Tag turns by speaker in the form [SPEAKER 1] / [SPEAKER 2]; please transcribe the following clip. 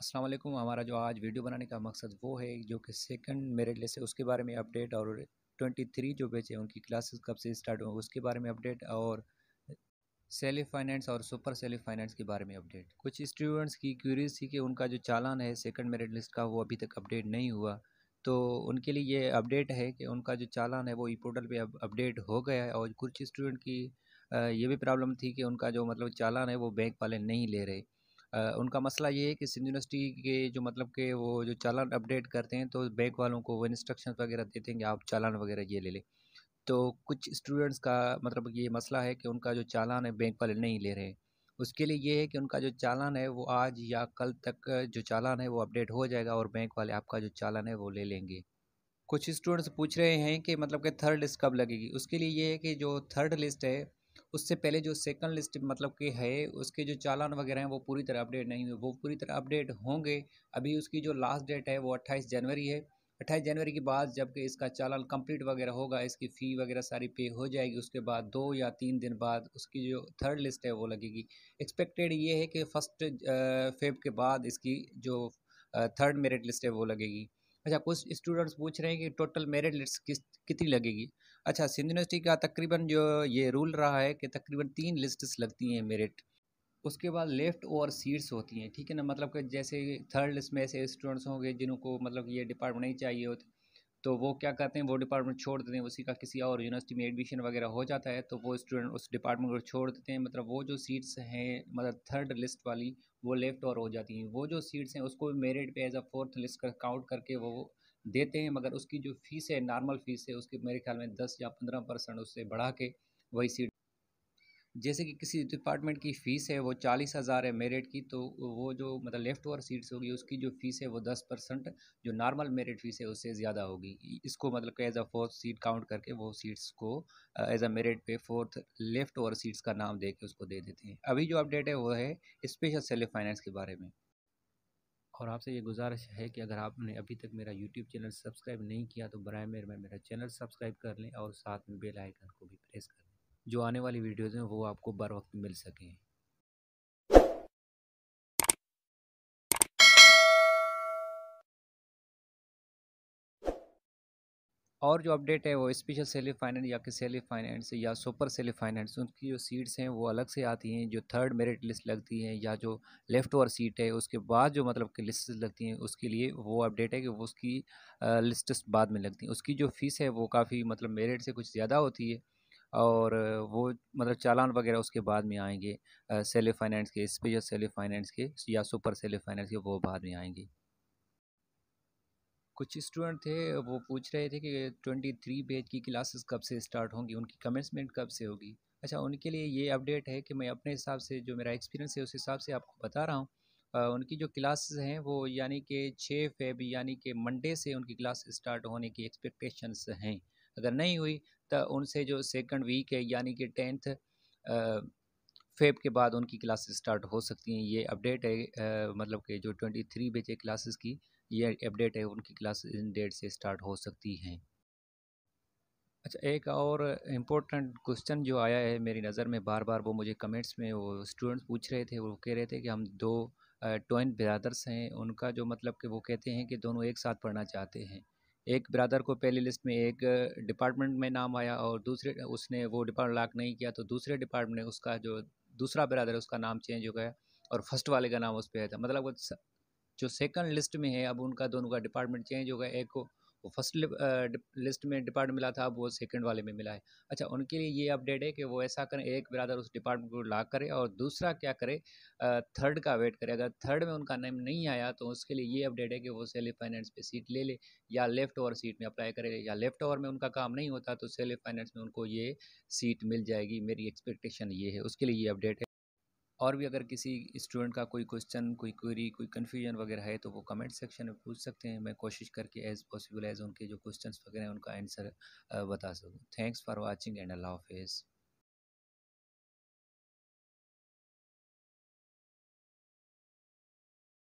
[SPEAKER 1] अस्सलाम वालेकुम हमारा जो आज वीडियो बनाने का मकसद वो है जो कि सेकंड मेरिट लिस्ट है उसके बारे में अपडेट और ट्वेंटी थ्री जो बेचे है उनकी क्लासेस कब से स्टार्ट होंगे उसके बारे में अपडेट और सेलिफ फाइनेंस और सुपर सेलिफ फाइनेंस के बारे में अपडेट कुछ स्टूडेंट्स की क्यूरीज थी कि उनका जो चालान है सेकेंड मेरिट लिस्ट का वो अभी तक अपडेट नहीं हुआ तो उनके लिए ये अपडेट है कि उनका जो चालान है वो ई पोर्टल अब अपडेट हो गया है और कुछ स्टूडेंट की ये भी प्रॉब्लम थी कि उनका जो मतलब चालान है वो बैंक वाले नहीं ले रहे उनका मसला ये है कि सिंध यूनिवर्सिटी के जो मतलब के वो जो चालान अपडेट करते हैं तो बैंक वालों को वो इंस्ट्रक्शन वगैरह देते हैं कि आप चालान वगैरह ये ले लें तो कुछ स्टूडेंट्स का मतलब ये मसला है कि उनका जो चालान है बैंक वाले नहीं ले रहे उसके लिए ये है कि उनका जो चालान है वो आज या कल तक जो चालान है वो अपडेट हो जाएगा और बैंक वाले आपका जो चालान है वो ले लेंगे कुछ स्टूडेंट्स पूछ रहे हैं कि मतलब कि थर्ड लिस्ट कब लगेगी उसके लिए ये है कि जो थर्ड लिस्ट है उससे पहले जो सेकंड लिस्ट मतलब कि है उसके जो चालान वगैरह हैं वो पूरी तरह अपडेट नहीं हुए वो पूरी तरह अपडेट होंगे अभी उसकी जो लास्ट डेट है वो अट्ठाईस जनवरी है अट्ठाईस जनवरी के बाद जबकि इसका चालान कंप्लीट वगैरह होगा इसकी फ़ी वगैरह सारी पे हो जाएगी उसके बाद दो या तीन दिन बाद उसकी जो थर्ड लिस्ट है वो लगेगी एक्सपेक्टेड ये है कि फर्स्ट फेब के बाद इसकी जो थर्ड मेरिट लिस्ट है वो लगेगी अच्छा कुछ स्टूडेंट्स पूछ रहे हैं कि टोटल मेरिट लिस्ट किस कितनी लगेगी अच्छा सिंध यूनिवर्सिटी का तकरीबन जो ये रूल रहा है कि तकरीबन तीन लिस्ट्स लगती हैं मेरिट उसके बाद लेफ़्ट और सीट्स होती हैं ठीक है ना मतलब कि जैसे थर्ड लिस्ट में ऐसे स्टूडेंट्स होंगे जिनको मतलब ये डिपार्टमेंट नहीं चाहिए होते तो वो क्या करते हैं वो डिपार्टमेंट छोड़ देते हैं उसी का किसी और यूनिवर्सिटी में एडमिशन वगैरह हो जाता है तो वो स्टूडेंट उस डिपार्टमेंट को छोड़ देते हैं मतलब वो जो सीट्स हैं मतलब थर्ड लिस्ट वाली वो लेफ्ट और हो जाती हैं वो जो सीट्स हैं उसको मेरिट पे एज अ फोर्थ लिस्ट का काउंट करके वो देते हैं मगर उसकी जो फ़ीस है नॉर्मल फ़ीस है उसके मेरे ख्याल में दस या पंद्रह परसेंट उससे बढ़ा के वही सीट जैसे कि किसी डिपार्टमेंट की फ़ीस है वो चालीस हज़ार है मेरिट की तो वो जो मतलब लेफ़्ट ओवर सीट्स होगी उसकी जो फ़ीस है वो दस परसेंट जो नॉर्मल मेरिट फ़ीस है उससे ज़्यादा होगी इसको मतलब as a fourth seat count करके वो सीट्स को एज अ मेरिट पे फोर्थ लेफ़्ट ओवर सीट्स का नाम दे के उसको दे देते हैं अभी जो अपडेट है वो है स्पेशल सेल्फ फाइनेंस के बारे में और आपसे ये गुजारिश है कि अगर आपने अभी तक मेरा यूट्यूब चैनल सब्सक्राइब नहीं किया तो बर मेहरबानी मेरा चैनल सब्सक्राइब कर लें और साथ में बेल आइकन को भी प्रेस कर लें जो आने वाली वीडियोज़ हैं वो आपको बर वक्त मिल सकें और जो अपडेट है वो स्पेशल सेली फाइनेंस या कि सेली फाइनेंस या सुपर सेली फाइनेंस उनकी जो सीट्स हैं वो अलग से आती हैं जो थर्ड मेरिट लिस्ट लगती हैं या जो लेफ्ट ओवर सीट है उसके बाद जो मतलब कि लिस्ट लगती हैं उसके लिए वो अपडेट है कि वो उसकी लिस्ट बाद में लगती हैं उसकी जो फ़ीस है वो काफ़ी मतलब मेरिट से कुछ ज़्यादा होती है और वो मतलब चालान वगैरह उसके बाद में आएंगे सेले फाइनेंस के स्पेशल सेले फाइनेंस के या सुपर सेले फाइनेंस के वो बाद में आएंगे कुछ स्टूडेंट थे वो पूछ रहे थे कि ट्वेंटी थ्री बेच की क्लासेस कब से स्टार्ट होंगी उनकी कमेंसमेंट कब से होगी अच्छा उनके लिए ये अपडेट है कि मैं अपने हिसाब से जो मेरा एक्सपीरियंस है उस हिसाब से आपको बता रहा हूँ उनकी जो क्लासेस हैं वो यानी कि छः फेब यानी कि मंडे से उनकी क्लास स्टार्ट होने की एक्सपेक्टेशंस हैं अगर नहीं हुई तो उनसे जो सेकंड वीक है यानी कि टेंथ फेब के बाद उनकी क्लासेस स्टार्ट हो सकती हैं ये अपडेट है आ, मतलब कि जो ट्वेंटी थ्री बेचे क्लासेस की ये अपडेट है उनकी क्लास इन डेट से स्टार्ट हो सकती हैं अच्छा एक और इम्पोर्टेंट क्वेश्चन जो आया है मेरी नज़र में बार बार वो मुझे कमेंट्स में वो स्टूडेंट्स पूछ रहे थे वो कह रहे थे कि हम दो ट्वेंट ब्रदर्स हैं उनका जो मतलब कि वो कहते हैं कि दोनों एक साथ पढ़ना चाहते हैं एक ब्रदर को पहली लिस्ट में एक डिपार्टमेंट में नाम आया और दूसरे उसने वो डिपार्टमेंट लाक नहीं किया तो दूसरे डिपार्टमेंट ने उसका जो दूसरा है उसका नाम चेंज हो गया और फर्स्ट वाले का नाम उस पर आया था मतलब वो जो सेकंड लिस्ट में है अब उनका दोनों का डिपार्टमेंट चेंज हो गया एक को वो फर्स्ट लिस्ट में डिपार्ट मिला था अब वो सेकंड वाले में मिला है अच्छा उनके लिए ये अपडेट है कि वो ऐसा करें एक ब्रादर उस डिपार्टमेंट को लाक करे और दूसरा क्या करे थर्ड का वेट करे अगर थर्ड में उनका नेम नहीं आया तो उसके लिए ये अपडेट है कि वो सेल्फ फाइनेंस पे सीट ले ले या लेफ्ट ओवर सीट में अप्लाई करे या लेफ्ट ओवर में उनका काम नहीं होता तो सेल्फ फाइनेंस में उनको ये सीट मिल जाएगी मेरी एक्सपेक्टेशन ये है उसके लिए ये अपडेट है और भी अगर किसी स्टूडेंट का कोई क्वेश्चन कोई क्वेरी कोई कन्फ्यूजन वगैरह है तो वो कमेंट सेक्शन में पूछ सकते हैं मैं कोशिश करके एज़ पॉसिबल एज़ उनके जो क्वेश्चंस वगैरह हैं उनका आंसर बता सकूँ थैंक्स फॉर वाचिंग एंड अल्लाह हाफिज़